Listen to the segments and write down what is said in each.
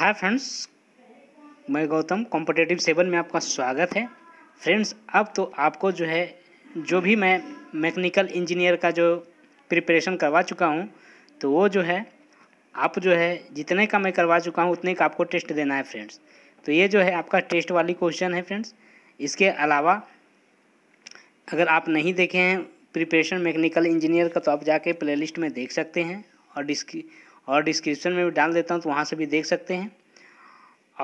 hi friends मैं Gautam competitive seven में आपका स्वागत है फ्रेंड्स अब तो आपको जो है जो भी मैं मैकेनिकल इंजीनियर का जो प्रिपरेशन करवा चुका हूँ तो वो जो है आप जो है जितने का मैं करवा चुका हूँ उतने का आपको टेस्ट देना है फ्रेंड्स तो ये जो है आपका टेस्ट वाली क्वेश्चन है फ्रेंड्स इसके अलावा अगर आप नहीं देखे हैं प्रिपरेशन मैकेनिकल इंजीनियर का तो आप जाके प्ले में देख सकते हैं और डिस्क्री और डिस्क्रिप्शन में भी डाल देता हूँ तो वहाँ से भी देख सकते हैं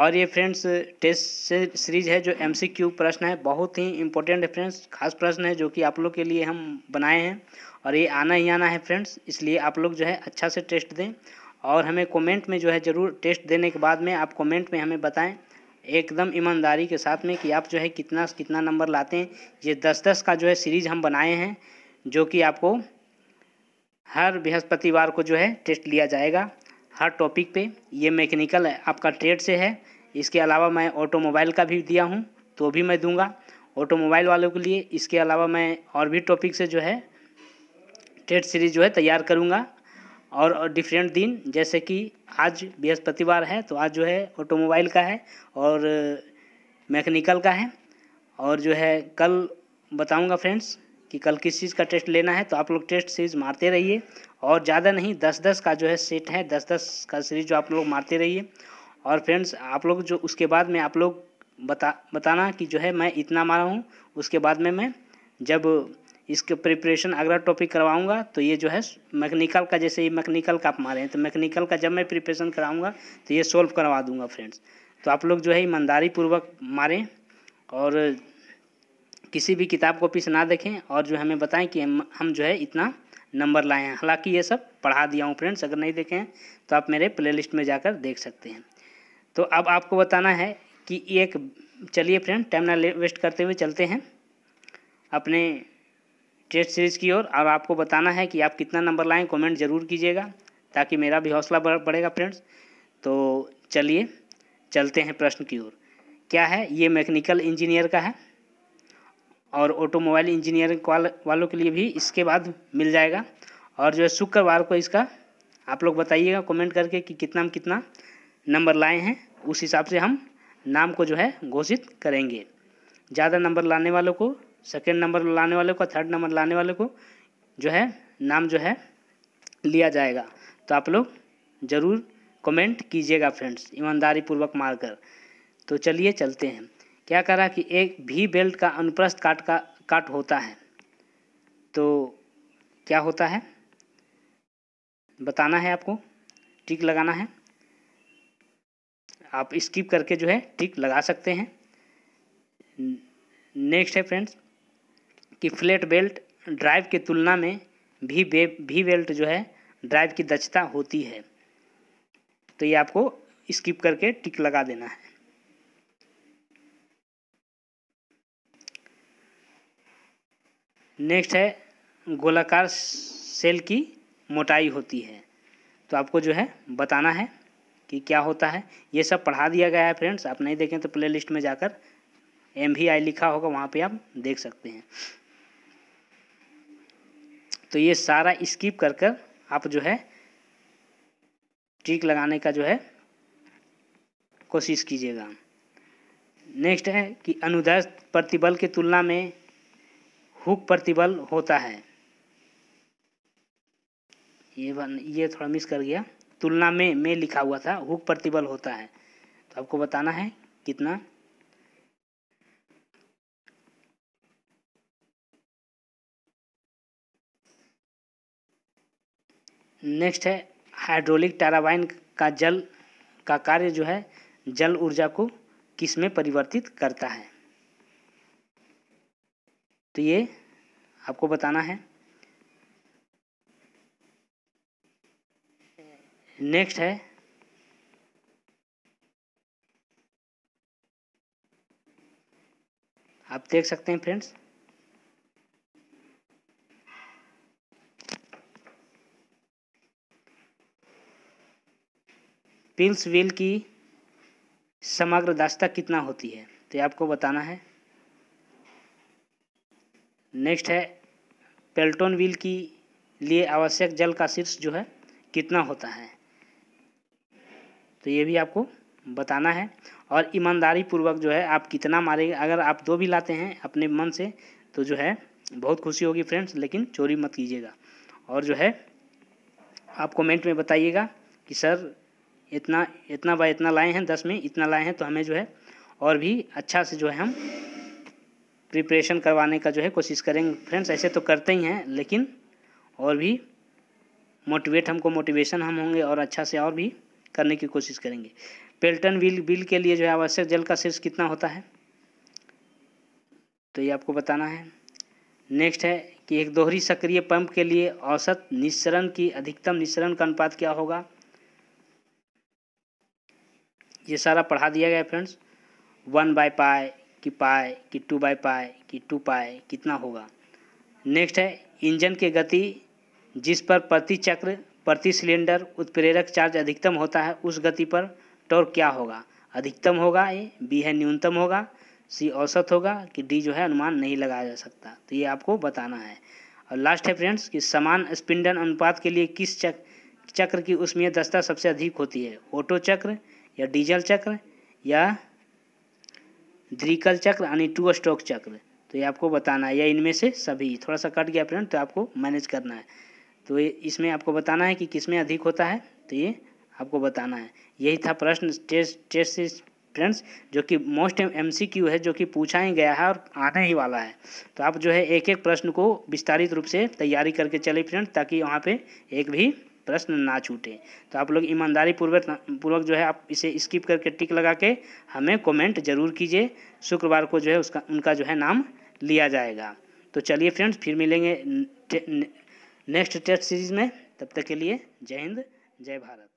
और ये फ्रेंड्स टेस्ट सीरीज है जो एम सी क्यू प्रश्न है बहुत ही इंपॉर्टेंट है फ्रेंड्स खास प्रश्न है जो कि आप लोग के लिए हम बनाए हैं और ये आना ही आना है फ्रेंड्स इसलिए आप लोग जो है अच्छा से टेस्ट दें और हमें कमेंट में जो है ज़रूर टेस्ट देने के बाद में आप कमेंट में हमें बताएं एकदम ईमानदारी के साथ में कि आप जो है कितना कितना नंबर लाते हैं ये दस दस का जो है सीरीज़ हम बनाए हैं जो कि आपको हर बृहस्पतिवार को जो है टेस्ट लिया जाएगा हर टॉपिक पे ये मैकेनिकल आपका ट्रेड से है इसके अलावा मैं ऑटोमोबाइल का भी दिया हूँ तो भी मैं दूंगा ऑटोमोबाइल वालों के लिए इसके अलावा मैं और भी टॉपिक से जो है ट्रेड सीरीज जो है तैयार करूँगा और डिफरेंट दिन जैसे कि आज बृहस्पतिवार है तो आज जो है ऑटोमोबाइल का है और मैकेनिकल का है और जो है कल बताऊँगा फ्रेंड्स कि कल किस चीज़ का टेस्ट लेना है तो आप लोग टेस्ट सीरीज मारते रहिए और ज़्यादा नहीं दस दस का जो है सेट है दस दस का सीरीज जो आप लोग मारते रहिए और फ्रेंड्स आप लोग जो उसके बाद में आप लोग बता बताना कि जो है मैं इतना मारा हूँ उसके बाद में मैं जब इसके प्रिपरेशन अगला टॉपिक करवाऊंगा तो ये जो है मैकेनिकल का जैसे ये मैकेनिकल का आप मारे हैं तो मैकेनिकल का जब मैं प्रिपरेशन कराऊंगा तो ये सॉल्व करवा दूंगा फ्रेंड्स तो आप लोग जो है ईमानदारी पूर्वक मारें और किसी भी किताब कॉपी से ना देखें और जो हमें बताएं कि हम, जो है इतना नंबर लाए हैं हालांकि ये सब पढ़ा दिया हूँ फ्रेंड्स अगर नहीं देखें तो आप मेरे प्लेलिस्ट में जाकर देख सकते हैं तो अब आपको बताना है कि एक चलिए फ्रेंड टाइम ना वेस्ट करते हुए चलते हैं अपने टेस्ट सीरीज़ की ओर और, और आपको बताना है कि आप कितना नंबर लाएँ कॉमेंट ज़रूर कीजिएगा ताकि मेरा भी हौसला बढ़ेगा फ्रेंड्स तो चलिए चलते हैं प्रश्न की ओर क्या है ये मैकेनिकल इंजीनियर का है और ऑटोमोबाइल इंजीनियरिंग वाल, वालों के लिए भी इसके बाद मिल जाएगा और जो है शुक्रवार को इसका आप लोग बताइएगा कमेंट करके कि कितना में कितना नंबर लाए हैं उस हिसाब से हम नाम को जो है घोषित करेंगे ज़्यादा नंबर लाने वालों को सेकेंड नंबर लाने वालों को थर्ड नंबर लाने वालों को जो है नाम जो है लिया जाएगा तो आप लोग ज़रूर कमेंट कीजिएगा फ्रेंड्स ईमानदारी पूर्वक मारकर तो चलिए चलते हैं क्या करा कि एक भी बेल्ट का अनुप्रस्थ काट का काट होता है तो क्या होता है बताना है आपको टिक लगाना है आप स्किप करके जो है टिक लगा सकते हैं नेक्स्ट है फ्रेंड्स कि फ्लैट बेल्ट ड्राइव की तुलना में भी बे भी बेल्ट जो है ड्राइव की दक्षता होती है तो ये आपको स्किप करके टिक लगा देना है नेक्स्ट है गोलाकार सेल की मोटाई होती है तो आपको जो है बताना है कि क्या होता है ये सब पढ़ा दिया गया है फ्रेंड्स आप नहीं देखें तो प्ले लिस्ट में जाकर एम भी आई लिखा होगा वहाँ पे आप देख सकते हैं तो ये सारा स्किप कर कर आप जो है टीक लगाने का जो है कोशिश कीजिएगा नेक्स्ट है कि अनुदैर्ध्य प्रतिबल की तुलना में हुक प्रतिबल होता है ये बन, ये थोड़ा मिस कर गया तुलना में में लिखा हुआ था हुक प्रतिबल होता है तो आपको बताना है कितना नेक्स्ट है हाइड्रोलिक टाराबाइन का जल का कार्य जो है जल ऊर्जा को किस में परिवर्तित करता है तो ये आपको बताना है नेक्स्ट है आप देख सकते हैं फ्रेंड्स पिंस व्हील की समग्र दास्ता कितना होती है तो ये आपको बताना है नेक्स्ट है पेल्टोन व्हील की लिए आवश्यक जल का शीर्ष जो है कितना होता है तो ये भी आपको बताना है और ईमानदारी पूर्वक जो है आप कितना मारेंगे अगर आप दो भी लाते हैं अपने मन से तो जो है बहुत खुशी होगी फ्रेंड्स लेकिन चोरी मत कीजिएगा और जो है आप कमेंट में बताइएगा कि सर इतना इतना बाय इतना लाए हैं दस में इतना लाए हैं तो हमें जो है और भी अच्छा से जो है हम प्रिपरेशन करवाने का जो है कोशिश करेंगे फ्रेंड्स ऐसे तो करते ही हैं लेकिन और भी मोटिवेट हमको मोटिवेशन हम होंगे और अच्छा से और भी करने की कोशिश करेंगे पेल्टन बिल बिल के लिए जो है आवश्यक जल का शीर्ष कितना होता है तो ये आपको बताना है नेक्स्ट है कि एक दोहरी सक्रिय पंप के लिए औसत निस्सरण की अधिकतम निस्सरण का अनुपात क्या होगा ये सारा पढ़ा दिया गया फ्रेंड्स वन बाय पाए कि पाए कि टू बाई पाए कि टू पाए कितना होगा नेक्स्ट है इंजन की गति जिस पर प्रति चक्र प्रति सिलेंडर उत्प्रेरक चार्ज अधिकतम होता है उस गति पर टॉर्क क्या होगा अधिकतम होगा ए बी है न्यूनतम होगा सी औसत होगा कि डी जो है अनुमान नहीं लगाया जा सकता तो ये आपको बताना है और लास्ट है फ्रेंड्स कि समान स्पिंडन अनुपात के लिए किस चक, चक्र की उसमें दस्ता सबसे अधिक होती है ऑटो चक्र या डीजल चक्र या द्रिकल चक्र यानी टू स्ट्रोक चक्र तो ये आपको बताना है या इनमें से सभी थोड़ा सा कट गया फ्रेंड तो आपको मैनेज करना है तो ये इसमें आपको बताना है कि किस में अधिक होता है तो ये आपको बताना है यही था प्रश्न टेस्ट टेस्ट फ्रेंड्स जो कि मोस्ट एम सी क्यू है जो कि पूछा ही गया है और आने ही वाला है तो आप जो है एक एक प्रश्न को विस्तारित रूप से तैयारी करके चले फ्रेंड ताकि वहाँ पे एक भी प्रश्न ना छूटे तो आप लोग ईमानदारी पूर्वक पूर्वक जो है आप इसे स्किप करके टिक लगा के हमें कमेंट जरूर कीजिए शुक्रवार को जो है उसका उनका जो है नाम लिया जाएगा तो चलिए फ्रेंड्स फिर मिलेंगे नेक्स्ट टेस्ट सीरीज़ में तब तक के लिए जय हिंद जय भारत